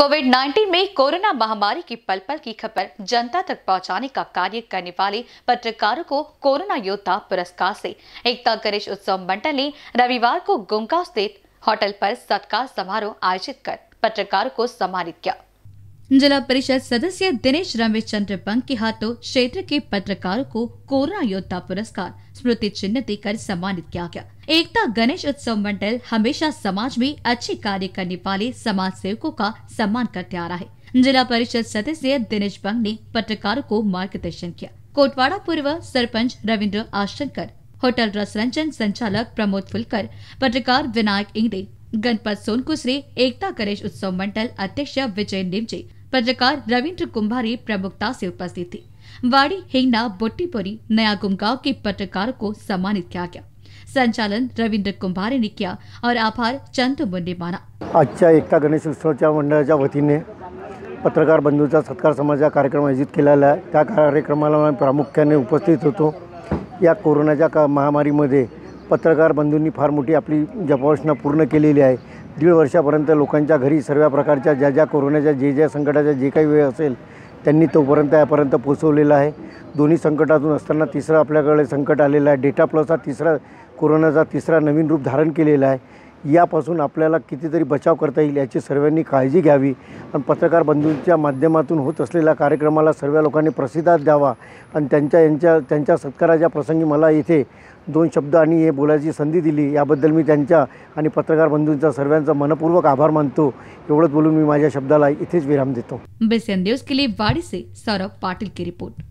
Covid 19 में corona महामारी की पल पल की खबर जनता तक पहुंचाने का कार्य करने वाले पत्रकारों को कोरोना योद्धा पुरस्कार से एकता गणेश उत्सव मंडल ने रविवार को गुमका स्थित होटल पर सत्कार समारोह आयोजित कर पत्रकारों को सम्मानित किया जिला परिषद सदस्य दिनेश रमेश चंद्र पंग के हाथों क्षेत्र के पत्रकारों को कोरोना योद्धा पुरस्कार स्मृति चिन्ह देकर सम्मानित किया गया एकता गणेश उत्सव मंडल हमेशा समाज में अच्छे कार्य करने वाले समाज सेवकों का सम्मान करते आ रहा है जिला परिषद सदस्य दिनेश बंग ने पत्रकारों को मार्गदर्शन किया कोटवाड़ा पूर्व सरपंच रविन्द्र आशंकर होटल रसरंजन संचालक प्रमोद फुलकर पत्रकार विनायक इंगड़े गणपत सोनकुसरे एकता गणेश उत्सव मंडल अध्यक्ष विजय निमजे पत्रकार रविंद्र कुंभारी प्रमुखता से उपस्थित थे वाड़ी हिंगना बुट्टीपुरी नया गुमगांव के पत्रकारों को सम्मानित किया गया संचालन रवींद्र कुंभारे ने किया और आभार चंदू मुंडे माना आजच्या एकता गणेश उत्सवाच्या मंडळाच्या वतीने पत्रकार बंधूचा सत्कार का कार्यक्रम आयोजित केलेला आहे त्या उपस्थित होतो या कोरोनाच्या का महामारीमध्ये पत्रकार बंधूंनी फार मोठी आपली जपासना पूर्ण केलेली आहे दीड वर्षापर्यंत लोकांच्या घरी सर्व प्रकारच्या ज्या ज्या कोरोनाच्या जे ज्या संकटाच्या जे काही वेळ असेल त्यांनी तोपर्यंत यापर्यंत पोचवलेला आहे दोन्ही संकटातून असताना तिसरा आपल्याकडे संकट आलेलं आहे डेटा प्लस हा तिसरा कोरोनाचा तिसरा नवीन रूप धारण केलेला आहे यापासून आपल्याला कितीतरी बचाव करता येईल याची सर्वांनी काळजी घ्यावी आणि पत्रकार बंधूंच्या माध्यमातून होत असलेल्या कार्यक्रमाला सर्व लोकांनी प्रसिद्धात द्यावा आणि त्यांच्या यांच्या त्यांच्या सत्काराच्या प्रसंगी मला येथे दोन शब्द आणि हे बोलायची संधी दिली याबद्दल मी त्यांच्या आणि पत्रकार बंधूंचा सर्वांचा मनपूर्वक आभार मानतो एवढंच बोलून मी माझ्या शब्दाला इथेच विराम देतो बेसन न्यूज के लिए वाडीसे सौरभ पाटील की रिपोर्ट